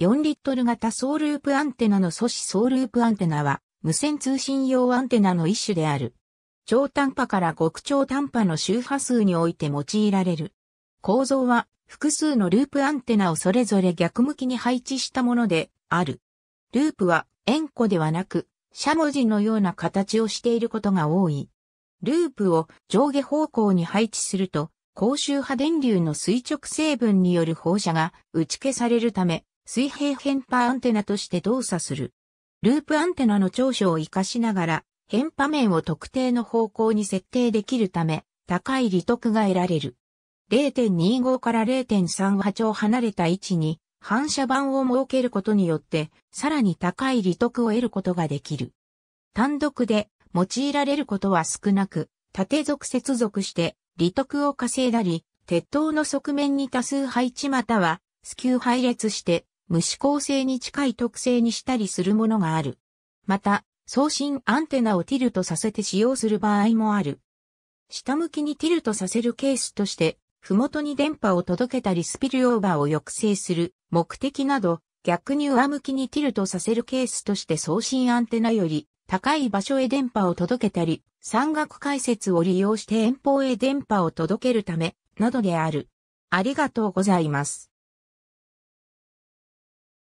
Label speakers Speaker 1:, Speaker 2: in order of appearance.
Speaker 1: 4リットル型総ループアンテナの素子総ループアンテナは、無線通信用アンテナの一種である。超短波から極超短波の周波数において用いられる。構造は、複数のループアンテナをそれぞれ逆向きに配置したものである。ループは、円弧ではなく、しゃもじのような形をしていることが多い。ループを上下方向に配置すると、高周波電流の垂直成分による放射が打ち消されるため、水平変波アンテナとして動作する。ループアンテナの長所を活かしながら、変波面を特定の方向に設定できるため、高い利得が得られる。0.25から0.3波長離れた位置に反射板を設けることによって、さらに高い利得を得ることができる。単独で用いられることは少なく、縦属接続して利得を稼いだり、鉄塔の側面に多数配置または、スキュー配列して無指向性に近い特性にしたりするものがある。また、送信アンテナをティルトさせて使用する場合もある。下向きにティルトさせるケースとして、麓に電波を届けたりスピルオーバーを抑制する目的など、逆に上向きにティルトさせるケースとして送信アンテナより高い場所へ電波を届けたり、山岳解説を利用して遠方へ電波を届けるため、などである。ありがとうございます。